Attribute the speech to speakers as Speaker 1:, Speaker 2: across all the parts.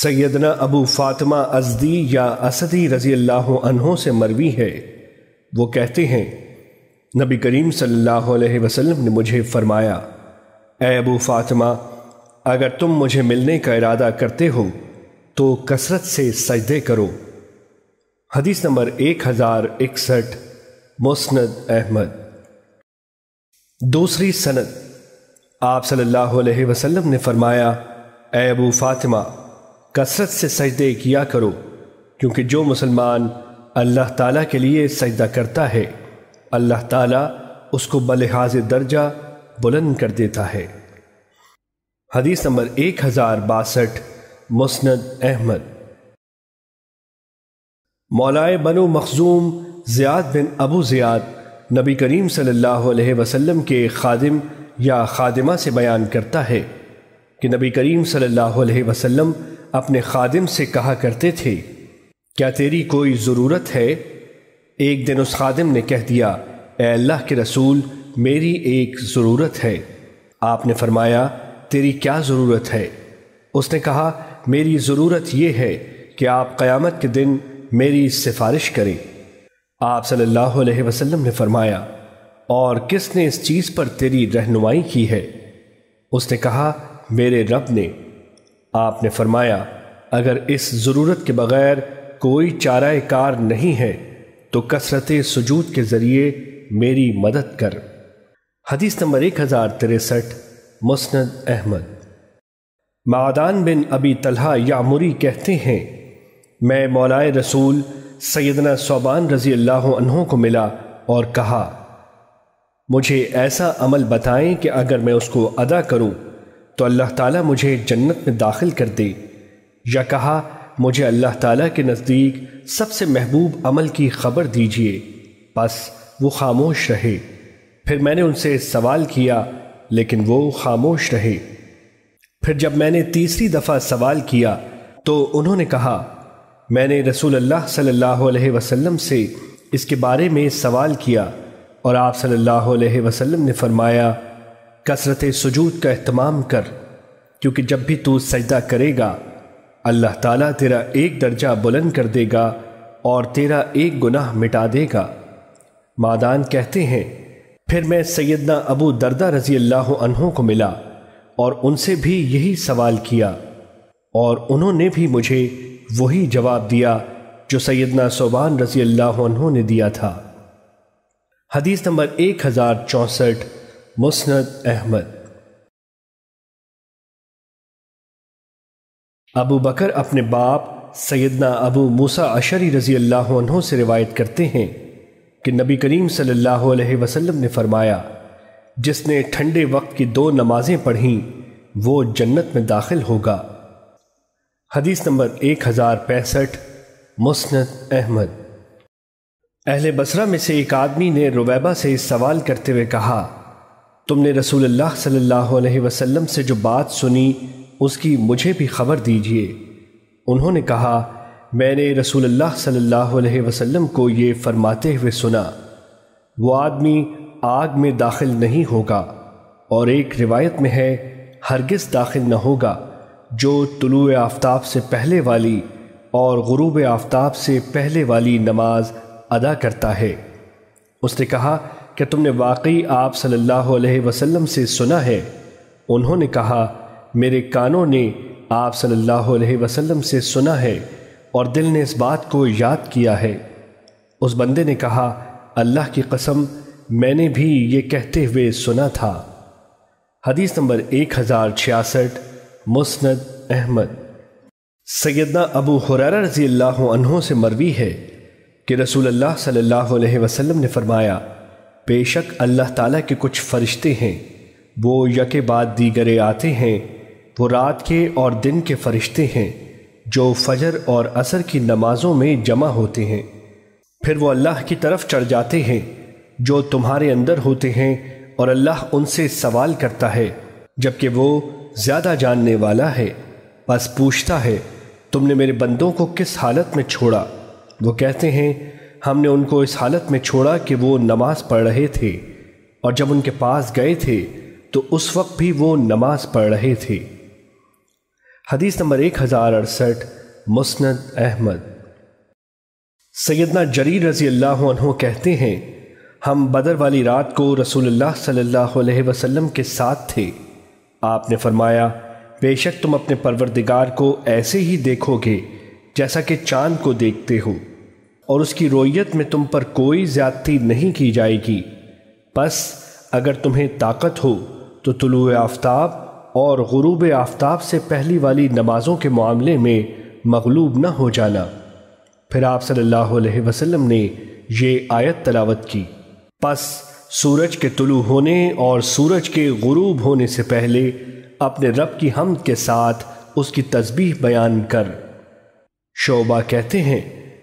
Speaker 1: सैदना अबू फातिमा अजदी या असदी रजी अल्लाहों से मरवी है वो कहते हैं नबी करीम सल्लल्लाहु अलैहि वसल्लम ने मुझे फरमाया ए अबू फातिमा अगर तुम मुझे मिलने का इरादा करते हो तो कसरत से सजदे करो हदीस नंबर एक हज़ार इकसठ मुस्नद अहमद दूसरी सनत आप सल्लल्लाहु अलैहि वसल्लम ने फरमाया ए अबू फातिमा कसरत से सजदे किया करो क्योंकि जो मुसलमान अल्लाह ताला के लिए सजदा करता है अल्लाह ताला उसको बलहाज दर्जा बुलंद कर देता है हदीस नंबर एक हज़ार बासठ मुस्ंद अहमद मौलाए Banu Makhzum Ziyad bin Abu Ziyad नबी करीम सल्लल्लाहु अलैहि वसल्लम के खादिम या खादिमा से बयान करता है कि नबी करीम सल्लल्लाहु अलैहि वसल्लम अपने खादिम से कहा करते थे क्या तेरी कोई ज़रूरत है एक दिन उस खादिम ने कह दिया अल्लाह के रसूल मेरी एक ज़रूरत है आपने फरमाया तेरी क्या ज़रूरत है उसने कहा मेरी ज़रूरत यह है कि आप क़यामत के दिन मेरी सिफारिश करें आप सल्लल्लाहु अलैहि वसल्लम ने फरमाया और किसने इस चीज़ पर तेरी रहनुमाई की है उसने कहा मेरे रब ने आपने फरमाया अगर इस ज़रूरत के बगैर कोई चारा कार नहीं है तो कसरत सजूद के ज़रिए मेरी मदद कर हदीस नंबर एक हज़ार तिरसठ मुस्ंद अहमद मादान बिन अबी तलहा यामुरी कहते हैं मैं मौलाए रसूल सैदना सोबान रज़ी अल्लाह को मिला और कहा मुझे ऐसा अमल बताएं कि अगर मैं उसको अदा करूं तो अल्लाह ताला मुझे जन्नत में दाखिल कर दे या कहा मुझे अल्लाह ताला के नज़दीक सबसे महबूब अमल की खबर दीजिए बस वो खामोश रहे फिर मैंने उनसे सवाल किया लेकिन वो खामोश रहे फिर जब मैंने तीसरी दफ़ा सवाल किया तो उन्होंने कहा मैंने रसूल अल्लाह सल्लल्लाहु अलैहि वसल्लम से इसके बारे में सवाल किया और आप सल्लल्लाहु अलैहि वसल्लम ने फरमाया कसरत सजूद का अहतमाम कर क्योंकि जब भी तू सजदा करेगा अल्लाह ताला तेरा एक दर्जा बुलंद कर देगा और तेरा एक गुनाह मिटा देगा मादान कहते हैं फिर मैं सैदना अबू दर्दा रजी अल्लाह अनहों को मिला और उनसे भी यही सवाल किया और उन्होंने भी मुझे वही जवाब दिया जो सैदना सोबान रजी अल्लाह ने दिया था हदीस नंबर एक हज़ार चौंसठ मुस्नद अहमद अबू बकर अपने बाप सैदना अबू मूसा अशरी रज़ी अल्लाह से रिवायत करते हैं कि नबी करीम सल्लल्लाहु अलैहि वसल्लम ने फरमाया जिसने ठंडे वक्त की दो नमाज़ें पढ़ी वो जन्नत में दाखिल होगा हदीस नंबर एक हज़ार पैंसठ मुस्नद अहमद अहल बसरा में से एक आदमी ने रुबैबा से सवाल करते हुए कहा तुमने रसूलुल्लाह सल्लल्लाहु अलैहि वसल्लम से जो बात सुनी उसकी मुझे भी खबर दीजिए उन्होंने कहा मैंने रसूलुल्लाह सल्लल्लाहु अलैहि वसल्लम को ये फरमाते हुए सुना वो आदमी आग में दाखिल नहीं होगा और एक रिवायत में है हरगिज़ दाखिल न होगा जो तुलु आफ्ताब से पहले वाली और गुरूब आफ्ताब से पहले वाली नमाज अदा करता है उसने कहा क्या तुमने वाकई आप सल्लल्लाहु अलैहि वसल्लम से सुना है उन्होंने कहा मेरे कानों ने आप सल्लल्लाहु अलैहि वसल्लम से सुना है और दिल ने इस बात को याद किया है उस बंदे ने कहा अल्लाह की कसम मैंने भी ये कहते हुए सुना था हदीस नंबर एक हज़ार छियासठ मुस्नद अहमद सैदना अबू हुरर रजी अल्लाह से मरवी है कि रसूल अल्लाह सल्लल्लाहु अलैहि वसल्लम ने फरमाया बेशक अल्लाह ताला के कुछ फरिश्ते हैं वो यके बाद दीगरे आते हैं वो रात के और दिन के फरिश्ते हैं जो फजर और असर की नमाज़ों में जमा होते हैं फिर वो अल्लाह की तरफ चढ़ जाते हैं जो तुम्हारे अंदर होते हैं और अल्लाह उनसे सवाल करता है जबकि वो ज़्यादा जानने वाला है बस पूछता है तुमने मेरे बंदों को किस हालत में छोड़ा वो कहते हैं हमने उनको इस हालत में छोड़ा कि वो नमाज पढ़ रहे थे और जब उनके पास गए थे तो उस वक्त भी वो नमाज पढ़ रहे थे हदीस नंबर एक हज़ार अड़सठ मुस्त अहमद सैदना जरीर रजी अल्लाह कहते हैं हम बदर वाली रात को रसूलुल्लाह सल्लल्लाहु अलैहि वसल्लम के साथ थे आपने फरमाया बेशक तुम अपने परवरदिगार को ऐसे ही देखोगे जैसा कि चांद को देखते हो और उसकी रोयत में तुम पर कोई ज़्यादती नहीं की जाएगी बस अगर तुम्हें ताकत हो तो तुलु आफ्ताब और गुरूब आफ्ताब से पहली वाली नमाज़ों के मामले में मगलूब न हो जाना फिर आप सल्लल्लाहु अलैहि वसल्लम ने ये आयत तलावत की बस सूरज के तुलु होने और सूरज के गुरूब होने से पहले अपने रब की हमद के साथ उसकी तस्बीह बयान कर शोबा कहते हैं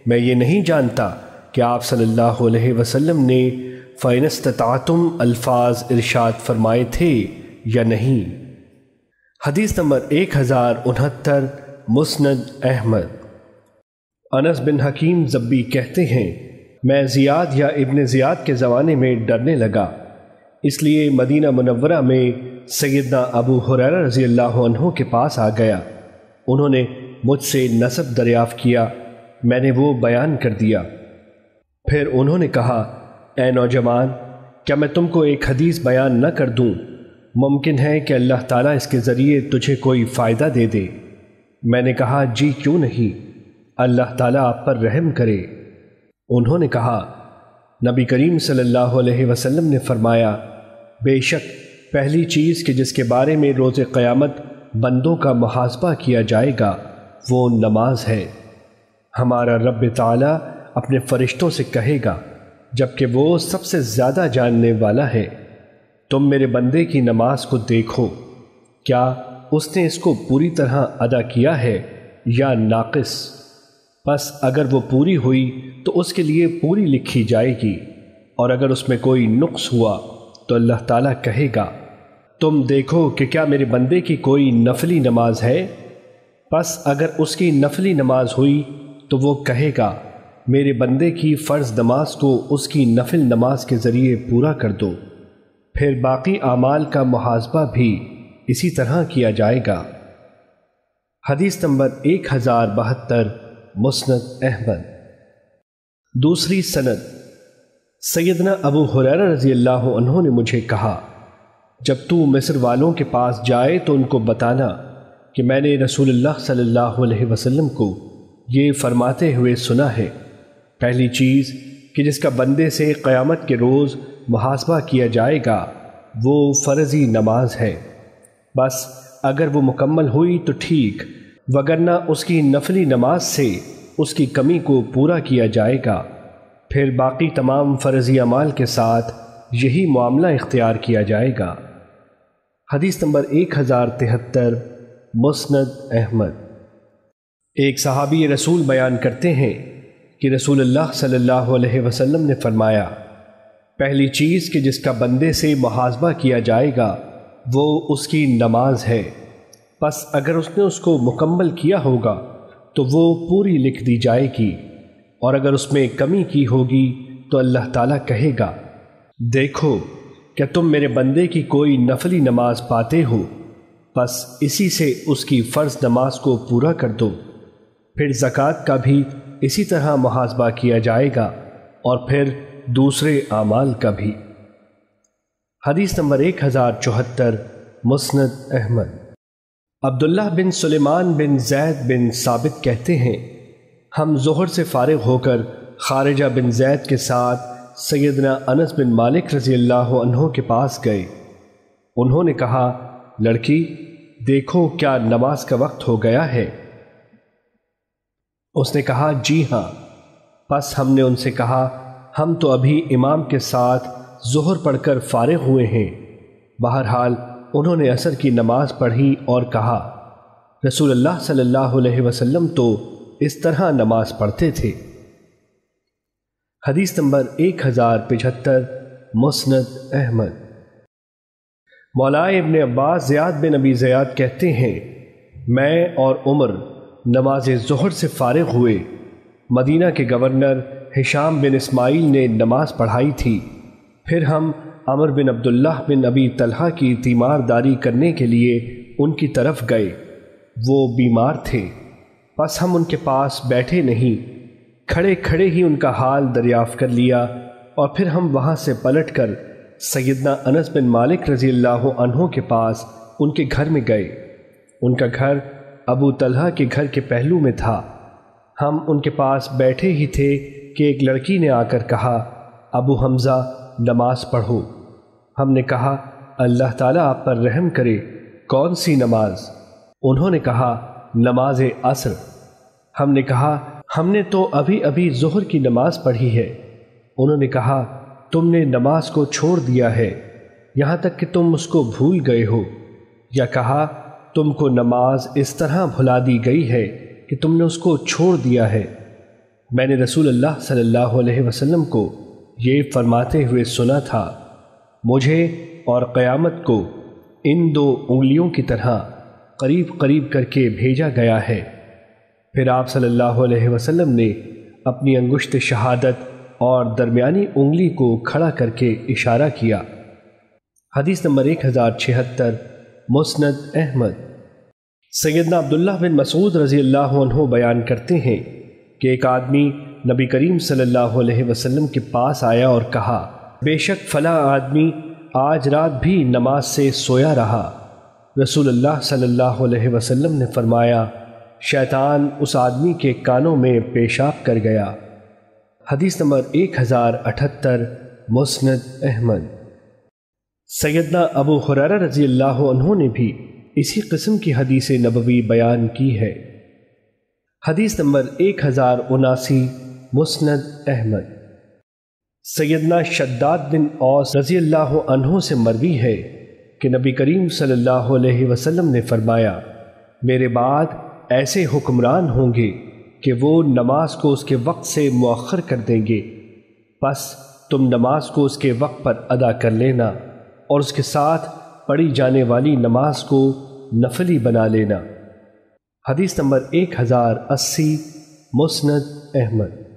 Speaker 1: मैं ये नहीं जानता कि आप सल्लल्लाहु अलैहि वसल्लम ने फ़ैनस्ततातुम अल्फाज इरशाद फरमाए थे या नहीं हदीस नंबर एक हज़ार उनहत्तर मुस्ंद अहमद अनस बिन हकीम जब्बी कहते हैं मैं ज़ियाद या इब्न ज़ियाद के ज़माने में डरने लगा इसलिए मदीना मनवरा में सैदना अबू हुरैरा रज़ी अल्लाह के पास आ गया उन्होंने मुझसे नसब दरियाफ़ किया मैंने वो बयान कर दिया फिर उन्होंने कहा ए नौजवान क्या मैं तुमको एक हदीस बयान न कर दूं? मुमकिन है कि अल्लाह ताला इसके ज़रिए तुझे कोई फ़ायदा दे दे मैंने कहा जी क्यों नहीं अल्लाह ताला आप पर रहम करे उन्होंने कहा नबी करीम सल्लल्लाहु अलैहि वसल्लम ने फरमाया बेशक पहली चीज़ कि जिसके बारे में रोज़ क़यामत बंदों का मुहासबा किया जाएगा वो नमाज है हमारा रब ताला अपने फरिश्तों से कहेगा जबकि वो सबसे ज़्यादा जानने वाला है तुम मेरे बंदे की नमाज को देखो क्या उसने इसको पूरी तरह अदा किया है या नाकिस बस अगर वो पूरी हुई तो उसके लिए पूरी लिखी जाएगी और अगर उसमें कोई नुक्स हुआ तो अल्लाह ताला कहेगा तुम देखो कि क्या मेरे बंदे की कोई नफली नमाज है बस अगर उसकी नफली नमाज हुई तो वो कहेगा मेरे बंदे की फ़र्ज़ नमाज को उसकी नफिल नमाज के ज़रिए पूरा कर दो फिर बाकी आमाल का मुहासबा भी इसी तरह किया जाएगा हदीस नंबर एक हज़ार बहत्तर मुस्त अहमद दूसरी सनद सैदना अबू हुरैरा रजी अल्लाह ने मुझे कहा जब तू मिस्र वालों के पास जाए तो उनको बताना कि मैंने रसूल सल्लल्लाहु अलैहि वसल्लम को ये फरमाते हुए सुना है पहली चीज़ कि जिसका बंदे से क़यामत के रोज़ मुहासबा किया जाएगा वो फ़र्ज़ी नमाज है बस अगर वो मुकम्मल हुई तो ठीक वगरना उसकी नफली नमाज से उसकी कमी को पूरा किया जाएगा फिर बाकी तमाम फ़र्ज़ी अमाल के साथ यही मामला इख्तियार किया जाएगा हदीस नंबर एक हज़ार तिहत्तर मुस्ंद अहमद एक सहाबी रसूल बयान करते हैं कि रसूल अल्लाह सल्लल्लाहु अलैहि वसल्लम ने फरमाया पहली चीज़ कि जिसका बंदे से मुहाजबा किया जाएगा वो उसकी नमाज है बस अगर उसने उसको मुकम्मल किया होगा तो वो पूरी लिख दी जाएगी और अगर उसमें कमी की होगी तो अल्लाह ताला कहेगा देखो क्या तुम मेरे बंदे की कोई नफली नमाज पाते हो बस इसी से उसकी फ़र्ज़ नमाज को पूरा कर दो फिर जक़ात का भी इसी तरह मुहासबा किया जाएगा और फिर दूसरे आमाल का भी हदीस नंबर एक हज़ार चौहत्तर मुस्त अहमद अब्दुल्ला बिन सुलेमान बिन जैद बिन साबित कहते हैं हम जोहर से फारग होकर खारजा बिन जैद के साथ सैदना अनस बिन मालिक रजी अल्लाह के पास गए उन्होंने कहा लड़की देखो क्या नमाज का वक्त हो गया है उसने कहा जी हाँ बस हमने उनसे कहा हम तो अभी इमाम के साथ जोहर पढ़कर फारिग हुए हैं बहरहाल उन्होंने असर की नमाज पढ़ी और कहा रसूल अल्लाह सल्लल्लाहु अलैहि वसल्लम तो इस तरह नमाज पढ़ते थे हदीस नंबर एक हज़ार पिछहत्तर मुस्नद अहमद मौलाए इबन अब्बास ज़ियाद बिन नबी ज़याद कहते हैं मैं और उमर नमाज जहर से फारग हुए मदीना के गवर्नर हिशाम बिन इस्माइल ने नमाज पढ़ाई थी फिर हम अमर बिन अब्दुल्ला बिन अबी तलहा की तीमारदारी करने के लिए उनकी तरफ गए वो बीमार थे बस हम उनके पास बैठे नहीं खड़े खड़े ही उनका हाल दरियाफ कर लिया और फिर हम वहाँ से पलट कर सैदना अनस बिन मालिक रजी के पास उनके घर में गए उनका घर अबू तलहा के घर के पहलू में था हम उनके पास बैठे ही थे कि एक लड़की ने आकर कहा अबू हमज़ा नमाज पढ़ो हमने कहा अल्लाह ताला आप पर रहम करे कौन सी नमाज उन्होंने कहा नमाज असर हमने कहा हमने तो अभी अभी जहर की नमाज पढ़ी है उन्होंने कहा तुमने नमाज को छोड़ दिया है यहाँ तक कि तुम उसको भूल गए हो या कहा तुमको नमाज इस तरह भुला दी गई है कि तुमने उसको छोड़ दिया है मैंने रसूल अल्लाह सल्लल्लाहु अलैहि वसल्लम को ये फरमाते हुए सुना था मुझे और क़यामत को इन दो उंगलियों की तरह करीब करीब करके भेजा गया है फिर आप सल्लल्लाहु अलैहि वसल्लम ने अपनी अंगुश्त शहादत और दरमियानी उंगली को खड़ा करके इशारा किया हदीस नंबर एक हज़ार छिहत्तर मुस्नद अहमद सैदना अब्दुल्ला बिन मसूद रज़ी अल्लाह बयान करते हैं कि एक आदमी नबी करीम सल्लल्लाहु अलैहि वसल्लम के पास आया और कहा बेशक फ़ला आदमी आज रात भी नमाज से सोया रहा रसूल अल्लाह सल्लल्लाहु अलैहि वसल्लम ने फरमाया शैतान उस आदमी के कानों में पेशाब कर गया हदीस नंबर एक हज़ार अठहत्तर मुस्नद अहमद सैदना अबू हुरारा रजी अल्लाह ने भी इसी किस्म की हदीस नबवी बयान की है हदीस नंबर एक हज़ार उनासी मुस्ंद अहमद सैदना शद्दाद बिन औस रजी अल्लाह से मरवी है कि नबी करीम सल्लल्लाहु अलैहि वसल्लम ने फरमाया मेरे बाद ऐसे हुक्मरान होंगे कि वो नमाज को उसके वक्त से मौखर कर देंगे बस तुम नमाज को उसके वक्त पर अदा कर लेना और उसके साथ पढ़ी जाने वाली नमाज को नफली बना लेना हदीस नंबर एक हज़ार अस्सी मुस्नद अहमद